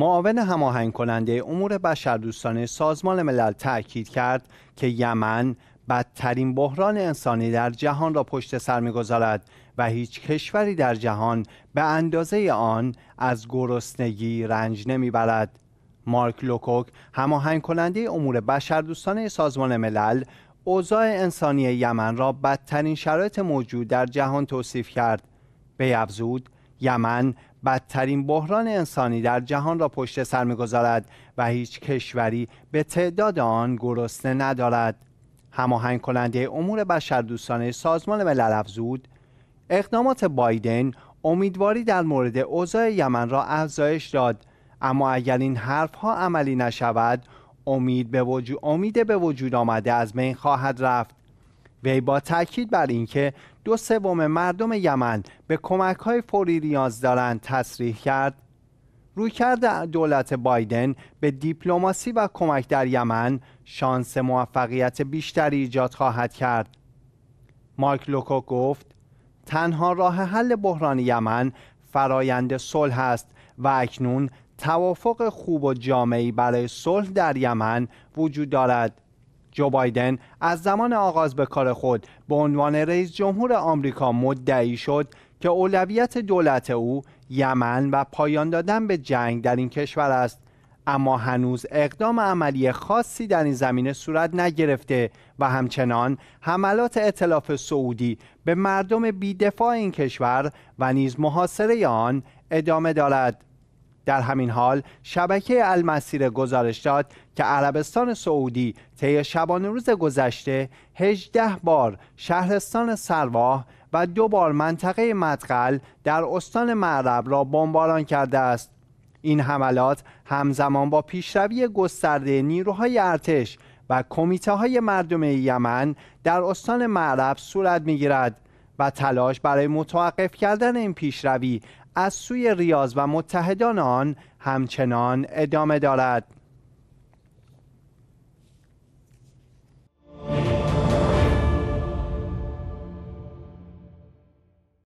معاون هماهنگ کننده امور بشردوستانه سازمان ملل تاکید کرد که یمن بدترین بحران انسانی در جهان را پشت سر میگذارد و هیچ کشوری در جهان به اندازه آن از گرسنگی رنج نمیبرد مارک لوکوک هماهنگ کننده امور بشردوستانه سازمان ملل اوضاع انسانی یمن را بدترین شرایط موجود در جهان توصیف کرد به افزود یمن بدترین بحران انسانی در جهان را پشت سر میگذارد و هیچ کشوری به تعداد آن گرسنه ندارد هماهنگ کننده امور دوستانه سازمان ملل افزود اقدامات بایدن امیدواری در مورد اوضاع یمن را افزایش داد اما اگر این حرفها عملی نشود امید به وجود امید به وجود آمده از بین خواهد رفت وی با تاکید بر اینکه دو سوم مردم یمن به کمک های فوری نیاز دارند تصریح کرد رویکرد دولت بایدن به دیپلماسی و کمک در یمن شانس موفقیت بیشتری ایجاد خواهد کرد مایک لوکو گفت تنها راه حل بحران یمن فرایند صلح است و اکنون توافق خوب و جامعی برای صلح در یمن وجود دارد جو بایدن از زمان آغاز به کار خود به عنوان رئیس جمهور آمریکا مدعی شد که اولویت دولت او یمن و پایان دادن به جنگ در این کشور است اما هنوز اقدام عملی خاصی در این زمینه صورت نگرفته و همچنان حملات اطلاف سعودی به مردم بیدفاع این کشور و نیز محاصره آن ادامه دارد در همین حال شبکه المسیر گزارش داد که عربستان سعودی طی شبانه روز گذشته 18 بار شهرستان سرواه و دو بار منطقه مدقل در استان معرب را بمباران کرده است این حملات همزمان با پیشروی گسترده نیروهای ارتش و کمیته های مردم یمن در استان معرب صورت می گیرد و تلاش برای متوقف کردن این پیشروی از سوی ریاض و متحدان آن همچنان ادامه دارد